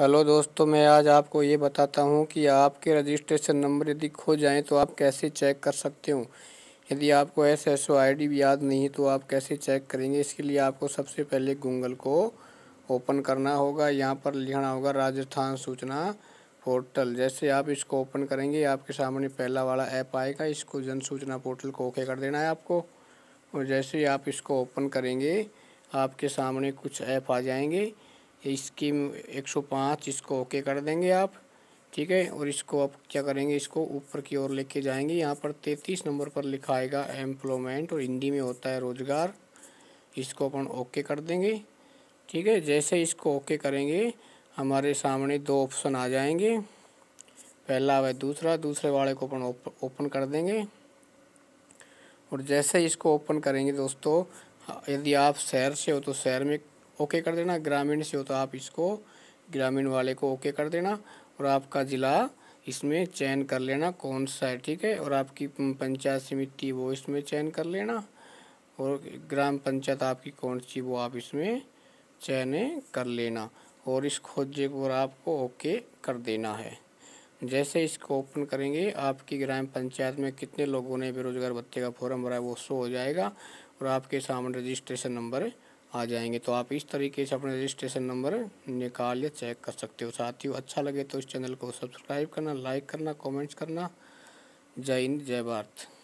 hello दोस्तों मैं आज आपको ये बताता हूँ कि आपके रजिस्ट्रेशन नंबर यदि खो जाएँ तो आप कैसे चेक कर सकते हो यदि आपको S S O I D भी याद नहीं तो आप कैसे चेक करेंगे इसके लिए आपको सबसे पहले गूगल को ओपन करना होगा यहाँ पर लिखना होगा राजस्थान सूचना पोर्टल जैसे आप इसको ओपन करेंगे आपके सामने पहला वाला ऐप आएगा इसको जन सूचना पोर्टल को ओके कर देना है आपको और जैसे ही आप इसको ओपन करेंगे आपके सामने कुछ ऐप आ जाएंगे स्कीम 105 इसको ओके कर देंगे आप ठीक है और इसको आप क्या करेंगे इसको ऊपर की ओर लेके जाएंगे यहाँ पर तैंतीस नंबर पर लिखा आएगा एम्प्लॉयमेंट और हिंदी में होता है रोज़गार इसको अपन ओके कर देंगे ठीक है जैसे इसको ओके करेंगे हमारे सामने दो ऑप्शन आ जाएंगे पहला वह दूसरा दूसरे वाले को अपन ओपन कर देंगे और जैसे इसको ओपन करेंगे दोस्तों यदि आप शहर से हो तो शहर में ओके कर देना ग्रामीण से हो तो आप इसको ग्रामीण वाले को ओके कर देना और आपका ज़िला इसमें चयन कर लेना कौन सा है ठीक है और आपकी पंचायत समिति वो इसमें चयन कर लेना और ग्राम पंचायत आपकी कौन सी वो आप इसमें चयन कर लेना और इस खोजे को आपको ओके कर देना है जैसे इसको ओपन करेंगे आपकी ग्राम पंचायत में कितने लोगों ने बेरोजगार भत्ते का फॉर्म भरा है वो शो हो जाएगा और आपके सामने रजिस्ट्रेशन नंबर आ जाएंगे तो आप इस तरीके से अपने रजिस्ट्रेशन नंबर निकाल या चेक कर सकते हो साथियों अच्छा लगे तो इस चैनल को सब्सक्राइब करना लाइक करना कमेंट्स करना जय हिंद जय भारत